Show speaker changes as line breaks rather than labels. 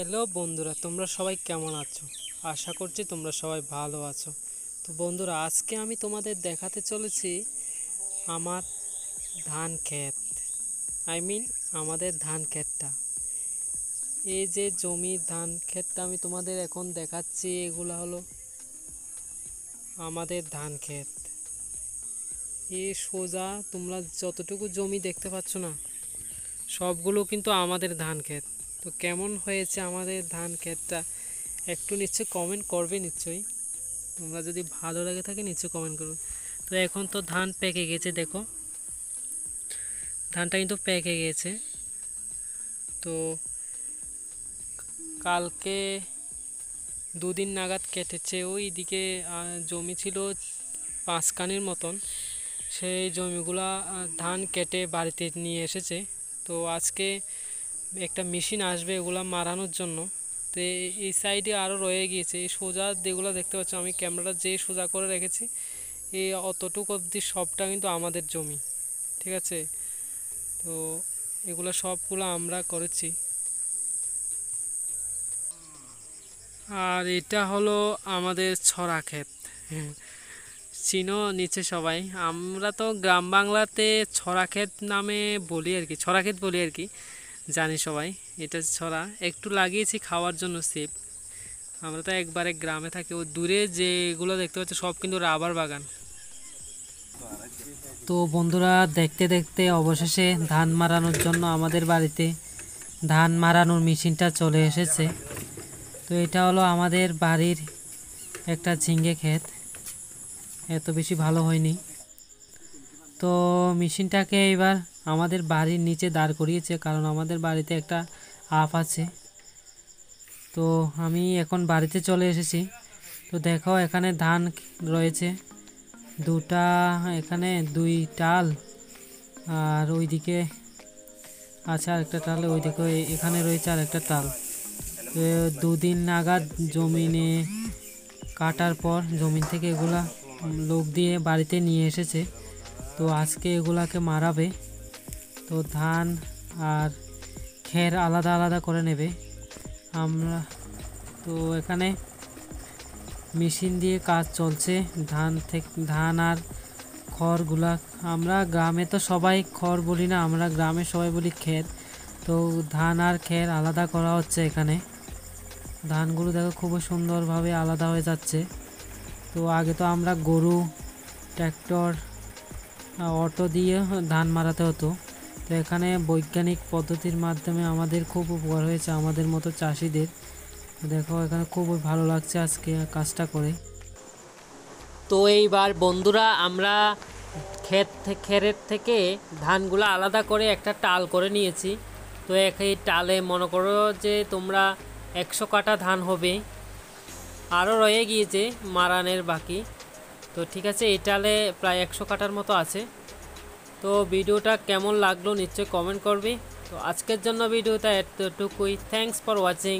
hello বন্ধুরা তোমরা সবাই কেমন আছো আশা করছি তোমরা সবাই ভালো আছো তো বন্ধুরা আজকে আমি তোমাদের দেখাতে চলেছি আমার ধান ক্ষেত আই মিন আমাদের ধান ক্ষেতটা এই যে জমি ধান ক্ষেতটা আমি তোমাদের এখন দেখাচ্ছি এগুলো হলো আমাদের ধান ক্ষেত এ সোজা তোমরা যতটুকু জমি দেখতে পাচ্ছ না সবগুলো কিন্তু আমাদের ধান ক্ষেত তো কেমন হয়েছে আমাদের ধান ক্ষেতটা একটু নিচ্ছে কমেন্ট করবে নিশ্চয়ই তোমরা যদি ভালো লাগে থাকে নিশ্চয়ই কমেন্ট করবে তো এখন তো ধান পেকে গেছে দেখো ধানটা কিন্তু পেকে গেছে তো কালকে দুদিন নাগাদ কেটেছে ওই দিকে জমি ছিল পাঁচকানির মতন সেই জমিগুলা ধান কেটে বাড়িতে নিয়ে এসেছে তো আজকে একটা মেশিন আসবে এগুলো মারানোর জন্য তো এই সাইডে আরও রয়ে গিয়েছে এই সোজা যেগুলো দেখতে পাচ্ছ আমি ক্যামেরাটা যেই সোজা করে রেখেছি এই অতটুকু অবধি সবটা কিন্তু আমাদের জমি ঠিক আছে তো এগুলো সবগুলো আমরা করেছি আর এটা হলো আমাদের ছড়া ক্ষেত চিনো নিচে সবাই আমরা তো গ্রাম বাংলাতে ছড়া ক্ষেত নামে বলি আর কি ছড়া ক্ষেত বলি আর কি জানি সবাই এটা ছড়া একটু লাগিয়েছি খাওয়ার জন্য সেফ আমরা তো একবারে গ্রামে থাকি ও দূরে যেগুলো দেখতে পাচ্ছি সব কিন্তু রাবার বাগান তো বন্ধুরা দেখতে দেখতে অবশেষে ধান মারানোর জন্য আমাদের বাড়িতে ধান মারানোর মেশিনটা চলে এসেছে তো এটা হলো আমাদের বাড়ির একটা ঝিঙ্গে ক্ষেত এত বেশি ভালো হয়নি তো মেশিনটাকে এবার আমাদের বাড়ির নিচে দাঁড় করিয়েছে কারণ আমাদের বাড়িতে একটা আপ আছে তো আমি এখন বাড়িতে চলে এসেছি তো দেখো এখানে ধান রয়েছে দুটা এখানে দুই টাল আর ওইদিকে আছে আর একটা টাল ওইদিকে এখানে রয়েছে আর একটা টাল দুদিন নাগাদ জমিনে কাটার পর জমিন থেকে এগুলা লোক দিয়ে বাড়িতে নিয়ে এসেছে তো আজকে এগুলাকে মারাবে তো ধান আর খের আলাদা আলাদা করে নেবে আমরা তো এখানে মেশিন দিয়ে কাজ চলছে ধান থেকে ধান আর খড়গুলা আমরা গ্রামে তো সবাই খড় বলি না আমরা গ্রামে সবাই বলি খের তো ধান আর খের আলাদা করা হচ্ছে এখানে ধানগুলো দেখো খুব সুন্দরভাবে আলাদা হয়ে যাচ্ছে তো আগে তো আমরা গরু ট্র্যাক্টর অটো দিয়ে ধান মারাতে হতো তো এখানে বৈজ্ঞানিক পদ্ধতির মাধ্যমে আমাদের খুব উপকার হয়েছে আমাদের মতো চাষিদের দেখো এখানে খুব ভালো লাগছে আজকে কাজটা করে তো এইবার বন্ধুরা আমরা ক্ষেত খেরের থেকে ধানগুলো আলাদা করে একটা টাল করে নিয়েছি তো এক এই টালে মনে করো যে তোমরা একশো কাটা ধান হবে আরও রয়ে গিয়েছে মারানের বাকি তো ঠিক আছে এই টালে প্রায় একশো কাটার মতো আছে তো ভিডিওটা কেমন লাগলো নিশ্চয়ই কমেন্ট করবি তো আজকের জন্য ভিডিওটা এতটুকুই থ্যাংকস ফর ওয়াচিং